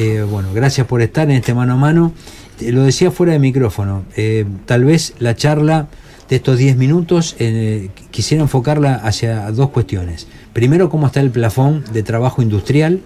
Eh, bueno, gracias por estar en este mano a mano. Eh, lo decía fuera de micrófono, eh, tal vez la charla de estos 10 minutos quisiera enfocarla hacia dos cuestiones. Primero, cómo está el plafón de trabajo industrial,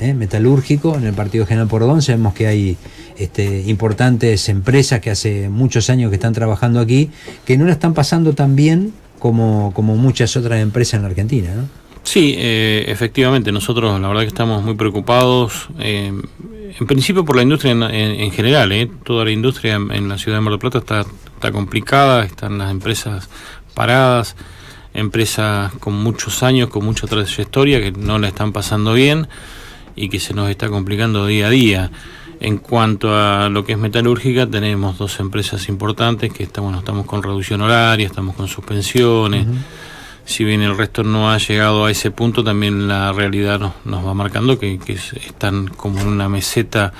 metalúrgico, en el Partido General Pordón. Sabemos que hay este, importantes empresas que hace muchos años que están trabajando aquí, que no la están pasando tan bien como, como muchas otras empresas en la Argentina. ¿no? Sí, eh, efectivamente, nosotros la verdad que estamos muy preocupados, eh, en principio por la industria en, general, eh, toda la industria en, la ciudad de Mar del Plata está, está complicada, están las empresas paradas, empresas con muchos años, con mucha trayectoria que no la están pasando bien y que se nos está complicando día a día. En cuanto a lo que es metalúrgica, tenemos dos empresas importantes que estamos, estamos con reducción horaria, estamos con suspensiones si bien el resto no ha llegado a ese punto, también la realidad nos, nos va marcando que, están como en una meseta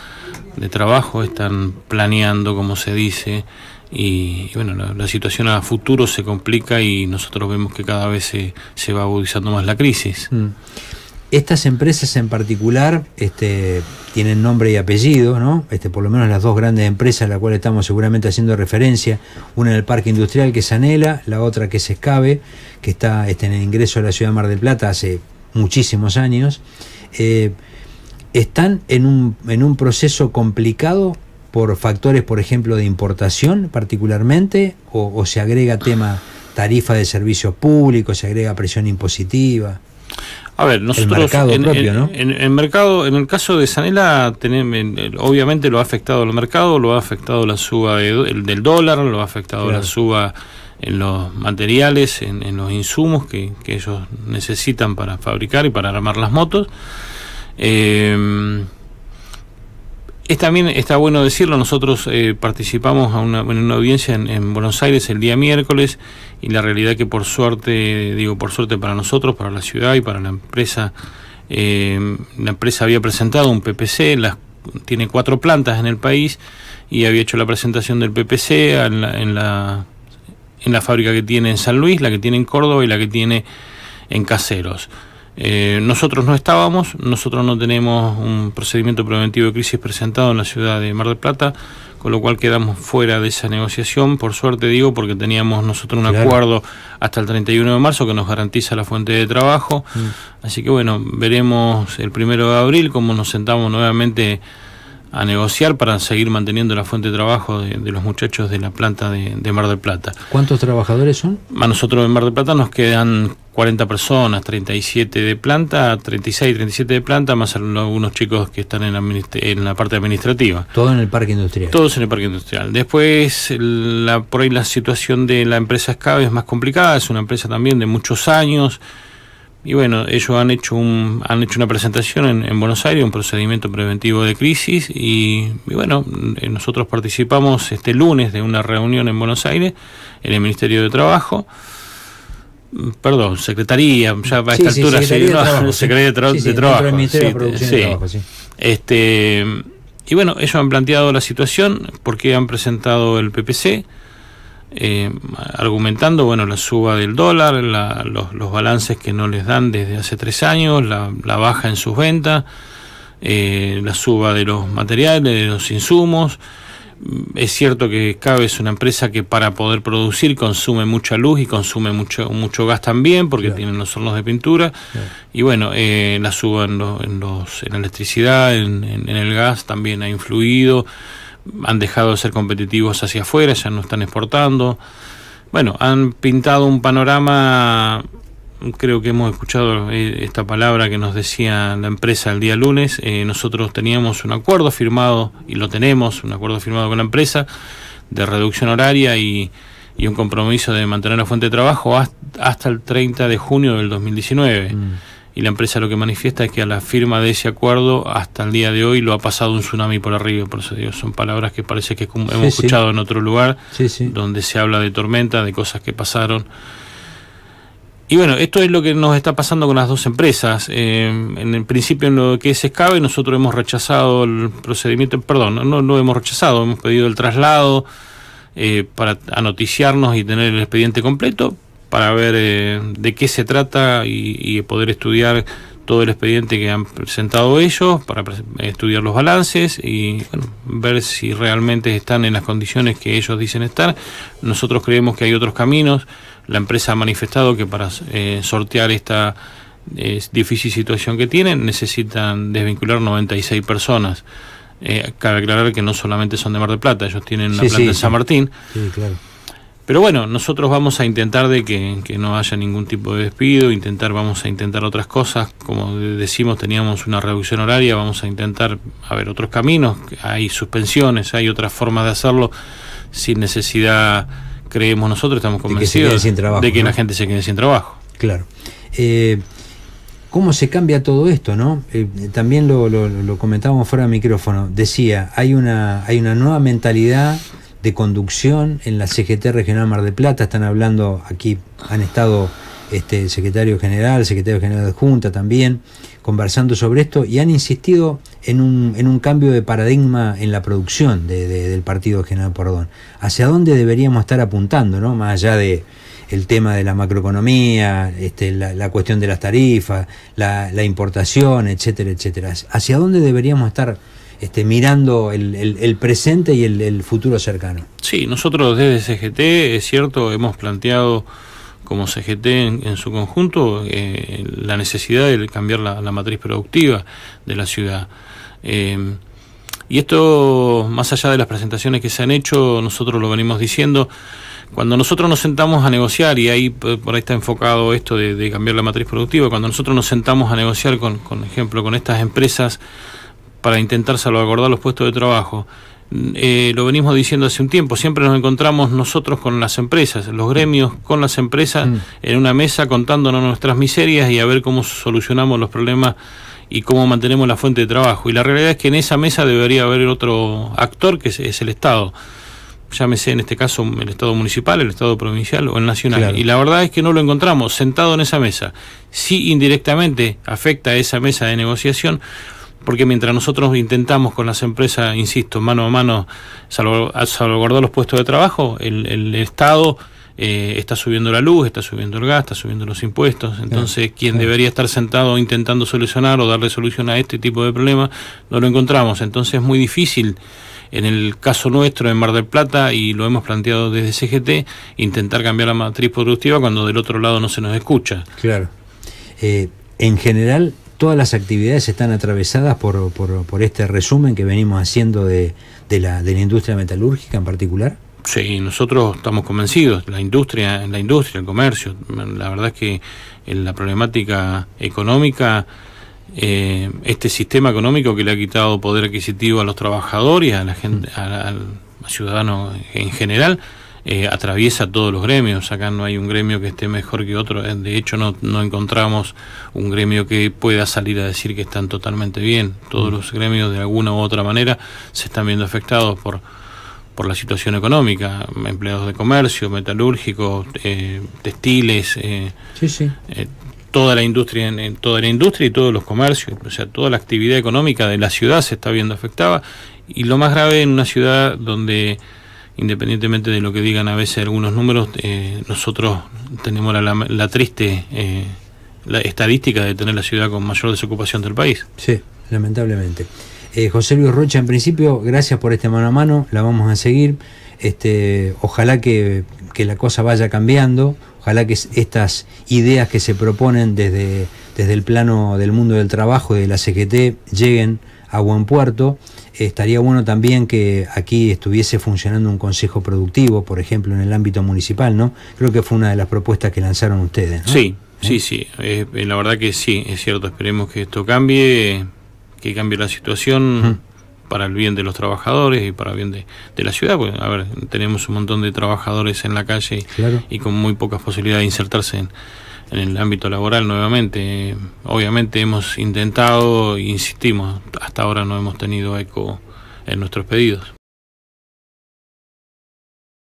de trabajo, están planeando, como se dice, y, bueno, la, situación a futuro se complica y nosotros vemos que cada vez se, va agudizando más la crisis. Mm. Estas empresas en particular este, tienen nombre y apellido, ¿no? Este, por lo menos las dos grandes empresas a las cuales estamos seguramente haciendo referencia, una en el Parque Industrial que es Anela, la otra que es Escabe, que está este, en el ingreso de la ciudad de Mar del Plata hace muchísimos años, eh, están en un, en un proceso complicado por factores, por ejemplo, de importación particularmente, o, o se agrega tema tarifa de servicios públicos, se agrega presión impositiva. A ver, nosotros en, el mercado, en el caso de Sanela, obviamente lo ha afectado el mercado, lo ha afectado la suba del dólar, lo ha afectado la suba en los materiales, en, los insumos que, que, ellos necesitan para fabricar y para armar las motos. Eh, es también está bueno decirlo, nosotros eh, participamos a una, en una audiencia en, Buenos Aires el día miércoles y la realidad que por suerte, digo por suerte para nosotros, para la ciudad y para la empresa, eh, la empresa había presentado un PPC, tiene cuatro plantas en el país y había hecho la presentación del PPC en la fábrica que tiene en San Luis, la que tiene en Córdoba y la que tiene en Caseros. Eh, nosotros no estábamos, nosotros no tenemos un procedimiento preventivo de crisis presentado en la ciudad de Mar del Plata, con lo cual quedamos fuera de esa negociación, por suerte digo, porque teníamos nosotros un acuerdo hasta el 31 de marzo que nos garantiza la fuente de trabajo. Mm. Así que bueno, veremos el primero de abril cómo nos sentamos nuevamente a negociar para seguir manteniendo la fuente de trabajo de, los muchachos de la planta de, Mar del Plata. ¿Cuántos trabajadores son? A nosotros en Mar del Plata nos quedan 40 personas, 37 de planta, 36, 37 de planta, más algunos chicos que están en la, parte administrativa. Todo en el parque industrial. Todos en el parque industrial. Después, la, por ahí la situación de la empresa Escabe es más complicada, es una empresa también de muchos años y bueno, ellos han hecho, un, han hecho una presentación en, Buenos Aires, un procedimiento preventivo de crisis, y, bueno, eh, nosotros participamos este lunes de una reunión en Buenos Aires, en el Ministerio de Trabajo, perdón, Secretaría, ya a esta altura, se sí, Secretaría de, Trabajo, de Trabajo Este, y bueno, ellos han planteado la situación, porque han presentado el PPC, eh, argumentando bueno la suba del dólar, los, los, balances que no les dan desde hace tres años, la, baja en sus ventas, eh, la suba de los materiales, de los insumos. Es cierto que CABE es una empresa que para poder producir consume mucha luz y consume mucho, mucho gas también porque tienen los hornos de pintura y bueno, eh, la suba en, en, los, en la electricidad, en el gas también ha influido han dejado de ser competitivos hacia afuera, ya no están exportando. Bueno, han pintado un panorama, creo que hemos escuchado eh, esta palabra que nos decía la empresa el día lunes, eh, nosotros teníamos un acuerdo firmado, y lo tenemos, un acuerdo firmado con la empresa, de reducción horaria y, un compromiso de mantener la fuente de trabajo hasta, el 30 de junio del 2019 y la empresa lo que manifiesta es que a la firma de ese acuerdo hasta el día de hoy lo ha pasado un tsunami por arriba, por eso digo, son palabras que parece que hemos escuchado en otro lugar, donde se habla de tormenta, de cosas que pasaron. Y bueno, esto es lo que nos está pasando con las dos empresas. Eh, en el principio, en lo que es escabe, nosotros hemos rechazado el procedimiento, perdón, no, lo hemos rechazado, hemos pedido el traslado eh, para anoticiarnos y tener el expediente completo, para ver eh, de qué se trata y, poder estudiar todo el expediente que han presentado ellos, para estudiar los balances y ver si realmente están en las condiciones que ellos dicen estar. Nosotros creemos que hay otros caminos. La empresa ha manifestado que para eh, sortear esta eh, difícil situación que tienen necesitan desvincular 96 personas. Eh, cabe aclarar que no solamente son de Mar del Plata, ellos tienen una planta en San Martín. Sí, claro. Pero bueno, nosotros vamos a intentar de que, no haya ningún tipo de despido, intentar, vamos a intentar otras cosas, como decimos, teníamos una reducción horaria, vamos a intentar, a ver, otros caminos, hay suspensiones, hay otras formas de hacerlo sin necesidad, creemos nosotros, estamos convencidos de que, la gente se quede sin trabajo. Claro. Eh, ¿Cómo se cambia todo esto, no? Eh, también lo, lo, comentábamos fuera de micrófono. Decía, hay una, hay una nueva mentalidad conducción en la CGT Regional Mar de Plata, están hablando aquí, han estado este, secretario general, secretario general de Junta también, conversando sobre esto y han insistido en un, en un cambio de paradigma en la producción del partido General Perdón. ¿Hacia dónde deberíamos estar apuntando, no? más allá de el tema de la macroeconomía, este, la, cuestión de las tarifas, la, la importación, etcétera, etcétera? ¿Hacia dónde deberíamos estar este, mirando el, el, presente y el, futuro cercano. Sí, nosotros desde CGT, es cierto, hemos planteado como CGT en, su conjunto eh, la necesidad de cambiar la, matriz productiva de la ciudad. Eh, y esto, más allá de las presentaciones que se han hecho, nosotros lo venimos diciendo, cuando nosotros nos sentamos a negociar, y ahí eh, por ahí está enfocado esto de, de cambiar la matriz productiva, cuando nosotros nos sentamos a negociar, con, con ejemplo, con estas empresas para intentar salvaguardar los puestos de trabajo. Mm, eh, lo venimos diciendo hace un tiempo, siempre nos encontramos nosotros con las empresas, los gremios con las empresas mm. en una mesa contándonos nuestras miserias y a ver cómo solucionamos los problemas y cómo mantenemos la fuente de trabajo. Y la realidad es que en esa mesa debería haber otro actor que es, el Estado, llámese en este caso el Estado municipal, el Estado provincial o el nacional. Y la verdad es que no lo encontramos sentado en esa mesa. ...si indirectamente afecta a esa mesa de negociación, porque mientras nosotros intentamos con las empresas, insisto, mano a mano, salvaguardar los puestos de trabajo, el, Estado... Eh, está subiendo la luz, está subiendo el gas, está subiendo los impuestos. Entonces, quien debería estar sentado intentando solucionar o darle solución a este tipo de problemas, no lo encontramos. Entonces, es muy difícil. En el caso nuestro, en Mar del Plata, y lo hemos planteado desde CGT, intentar cambiar la matriz productiva cuando del otro lado no se nos escucha. Claro. Eh, en general, Todas las actividades están atravesadas por, este resumen que venimos haciendo de, la, de la industria metalúrgica en particular. Sí, nosotros estamos convencidos, la industria, la industria, el comercio, la verdad es que en la problemática económica, eh, este sistema económico que le ha quitado poder adquisitivo a los trabajadores, a la gente, mm. al ciudadano en general, eh, atraviesa todos los gremios. Acá no hay un gremio que esté mejor que otro. Eh, de hecho, no, no encontramos un gremio que pueda salir a decir que están totalmente bien. Todos mm. los gremios, de alguna u otra manera, se están viendo afectados por, por la situación económica, empleados de comercio, metalúrgicos, eh, textiles, sí, sí. toda la industria, en, toda la industria y todos los comercios, o sea, toda la actividad económica de la ciudad se está viendo afectada y lo más grave en una ciudad donde independientemente de lo que digan a veces algunos números, eh, nosotros tenemos la, triste eh, la estadística de tener la ciudad con mayor desocupación del país. Sí, lamentablemente. Eh, José Luis Rocha, en principio, gracias por este mano a mano, la vamos a seguir. Este, ojalá que, que la cosa vaya cambiando, ojalá que estas ideas que se proponen desde, desde el plano del mundo del trabajo y de la CGT lleguen a buen puerto estaría bueno también que aquí estuviese funcionando un consejo productivo, por ejemplo, en el ámbito municipal, ¿no? Creo que fue una de las propuestas que lanzaron ustedes, ¿no? Sí, ¿Eh? sí, sí. Eh, eh, la verdad que sí, es cierto. Esperemos que esto cambie, que cambie la situación. para el bien de los trabajadores y para el bien de, de la ciudad, porque, a ver, tenemos un montón de trabajadores en la calle y con muy pocas posibilidades de insertarse en, en el ámbito laboral nuevamente. Obviamente hemos intentado, insistimos, hasta ahora no hemos tenido eco en nuestros pedidos.